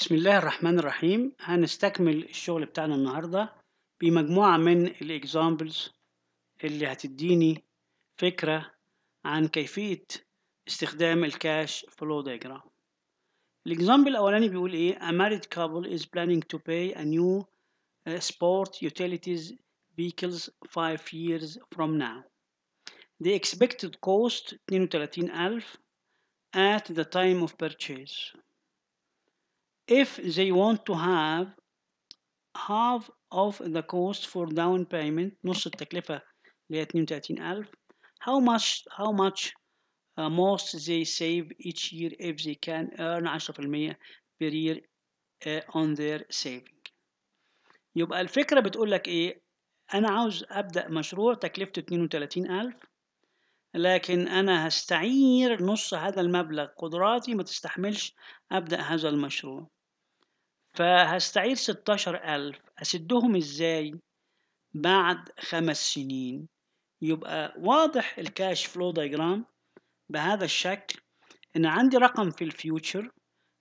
بسم الله الرحمن الرحيم هنستكمل الشغل بتاعنا النهاردة بمجموعة من الإكزامبلز اللي هتديني فكرة عن كيفية استخدام الكاش فلو دايجرام الإكزامبل الأولاني بيقول إيه A married couple is planning to pay a new uh, sport utilities vehicles five years from now The expected cost 32000 at the time of purchase if they want to have half of the cost for down payment نص التكلفة اللي هي 32000 how much how much uh, most they save each year if they can earn 10% per year uh, on their saving يبقى الفكرة بتقول لك ايه انا عاوز ابدأ مشروع تكلفته 32000 لكن انا هستعير نص هذا المبلغ قدراتي ما تستحملش ابدأ هذا المشروع فهستعير ألف أسدهم إزاي بعد خمس سنين يبقى واضح الكاش فلو دايجرام بهذا الشكل إن عندي رقم في الفيوتشر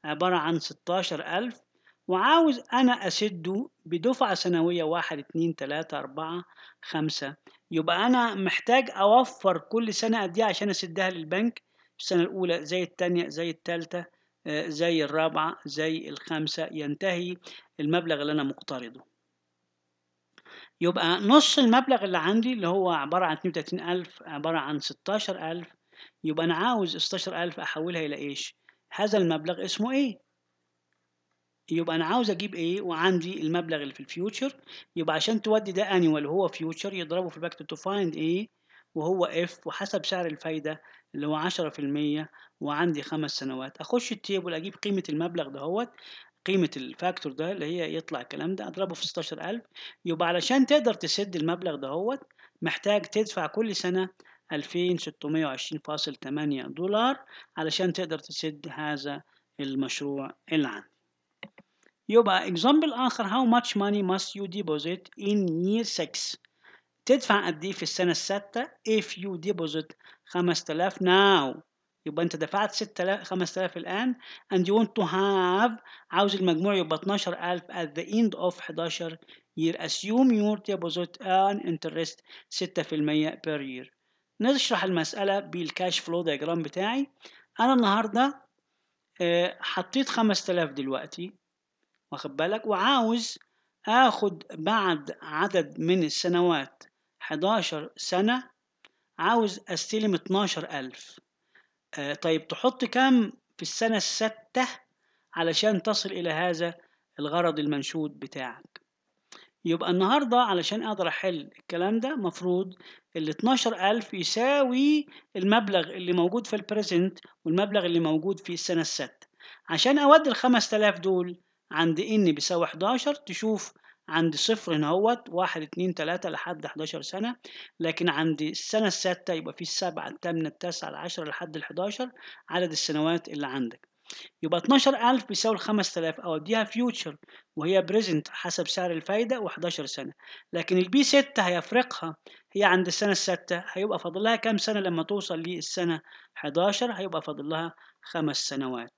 عبارة عن ستاشر ألف وعاوز أنا أسده بدفعة سنوية واحد اتنين تلاتة أربعة خمسة يبقى أنا محتاج أوفر كل سنة قد إيه عشان أسدها للبنك السنة الأولى زي التانية زي التالتة زي الرابعة زي الخامسة ينتهي المبلغ اللي أنا مقترضه يبقى نص المبلغ اللي عندي اللي هو عبارة عن 32000 عبارة عن 16000 يبقى أنا عاوز 16000 أحولها إلى إيش؟ هذا المبلغ اسمه إيه؟ يبقى أنا عاوز أجيب إيه وعندي المبلغ اللي في الفيوتشر يبقى عشان تودي ده أنيوال هو فيوتشر يضربه في الباك تو فايند إيه؟ وهو اف وحسب سعر الفايدة اللي هو عشرة في المية وعندي خمس سنوات اخش التيبل اجيب قيمة المبلغ دهوت قيمة الفاكتور ده اللي هي يطلع الكلام ده اضربه في ستاشر ألف يبقى علشان تقدر تسد المبلغ دهوت محتاج تدفع كل سنة 2620.8 دولار علشان تقدر تسد هذا المشروع العام يبقى example آخر how much money must you deposit in year 6 تدفع قد ايه في السنه السادسه if you deposit 5000 now يبقى انت دفعت 6000 5000 الان and you want to have عاوز المجموع يبقى 12000 at the end of 11 year assume your deposit earn interest 6% per year نشرح المسألة بالكاش فلو دياجرام بتاعي أنا النهاردة آه، حطيت 5000 دلوقتي واخد بالك وعاوز آخد بعد عدد من السنوات 11 سنة عاوز استلم 12000 آه طيب تحط كام في السنة الستة علشان تصل إلى هذا الغرض المنشود بتاعك يبقى النهاردة علشان أقدر أحل الكلام ده مفروض ال ألف يساوي المبلغ اللي موجود في البريزنت والمبلغ اللي موجود في السنة الستة عشان أودي ال 5000 دول عند إن بيساوي 11 تشوف عند صفر هوت واحد اتنين تلاتة لحد حداشر سنة لكن عند السنة الستة يبقى في السبعة التامنة التاسعة العشرة لحد الحداشر عدد السنوات اللي عندك يبقى 12000 بيساوي 5000 اوديها فيوتشر وهي بريزنت حسب سعر الفايدة و11 سنة لكن البي 6 هيفرقها هي عند السنة السادسة هيبقى فاضل لها كام سنة لما توصل للسنة 11 هيبقى فاضل لها خمس سنوات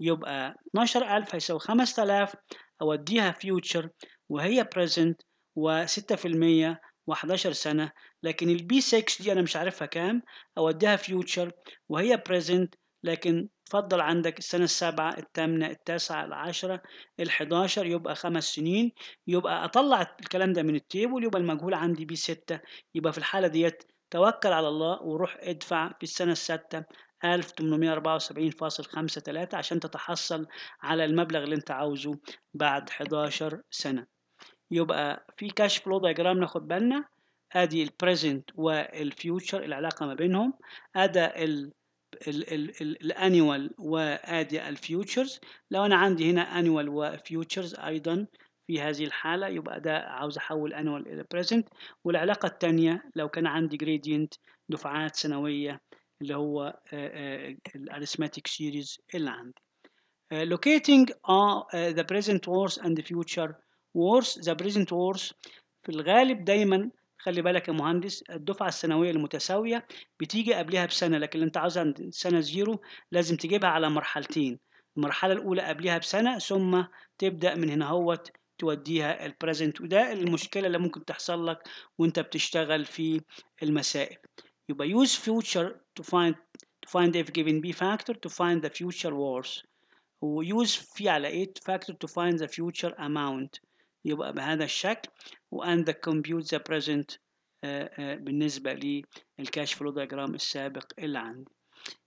يبقى 12000 هيساوي 5000 أوديها فيوتشر وهي present و6% و11 سنة لكن البي 6 دي أنا مش عارفها كام أوديها future وهي present لكن تفضل عندك السنة السابعة الثامنة التاسعة العاشرة الحداشر يبقى خمس سنين يبقى أطلع الكلام ده من التيبل يبقى المجهول عندي بي ستة يبقى في الحالة ديت توكل على الله وروح ادفع في السنة الستة 1874.53 عشان تتحصل على المبلغ اللي انت عاوزه بعد 11 سنة يبقى في كاش فلو دايجرام ناخد بالنا ادي البريزنت والفيوتشر العلاقه ما بينهم ادي الانيوال وادي الفيوتشرز لو انا عندي هنا انيوال وفيوتشرز ايضا في هذه الحالة يبقى ده عاوز أحول annual إلى present والعلاقة الثانية لو كان عندي gradient دفعات سنوية اللي هو آه، آه، الارثماتيك سيريز اللي عندي. Uh, locating uh, uh, the present worth and the future worth the present worse في الغالب دايما خلي بالك يا مهندس الدفعة السنوية المتساوية بتيجي قبلها بسنة لكن اللي انت عاوزها سنة زيرو لازم تجيبها على مرحلتين المرحلة الأولى قبلها بسنة ثم تبدأ من هنا هوت توديها البريزنت وده المشكلة اللي ممكن تحصل لك وانت بتشتغل في المسائل يبقى use future to find to find if given b factor to find the future worth use في على 8 إيه؟ factor to find the future amount يبقى بهذا الشكل وأن ذا كومبيوت ذا بريزنت بالنسبة للكاش فلو دياجرام السابق اللي عندي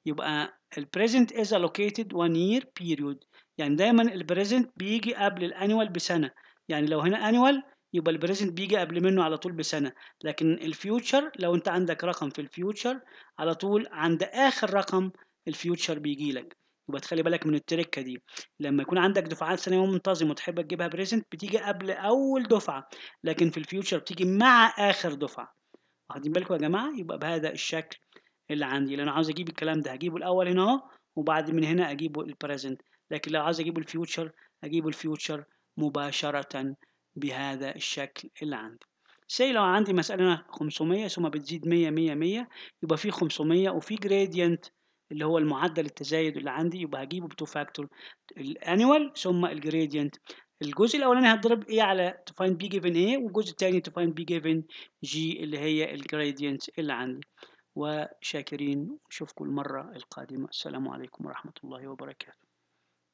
يبقى البريزنت از allocated one year period يعني دايما البريزنت بيجي قبل الانيوال بسنة يعني لو هنا انيوال يبقى البريزنت بيجي قبل منه على طول بسنة لكن الفيوتشر لو انت عندك رقم في الفيوتشر على طول عند اخر رقم الفيوتشر بيجي لك يبقى تخلي بالك من التركه دي لما يكون عندك دفعات سنويه منتظمه وتحب تجيبها بريزنت بتيجي قبل اول دفعه لكن في الفيوتشر بتيجي مع اخر دفعه واخدين بالكم يا جماعه يبقى بهذا الشكل اللي عندي لو انا عاوز اجيب الكلام ده هجيبه الاول هنا اهو وبعد من هنا اجيبه البريزنت لكن لو عاوز اجيب الفيوتشر اجيب الفيوتشر مباشره بهذا الشكل اللي عندي سي لو عندي مسألة 500 ثم بتزيد 100 100 100 يبقى في 500 وفي جريدينت اللي هو المعدل التزايد اللي عندي يبقى هجيبه بتو 2 فاكتور الانيوال ثم الجريدينت الجزء الاولاني هتضرب ايه على تو فايند بي جيفن ايه والجزء الثاني تو فايند بي جيفن جي اللي هي الجريدينت اللي عندي وشاكرين نشوفكم المره القادمه السلام عليكم ورحمه الله وبركاته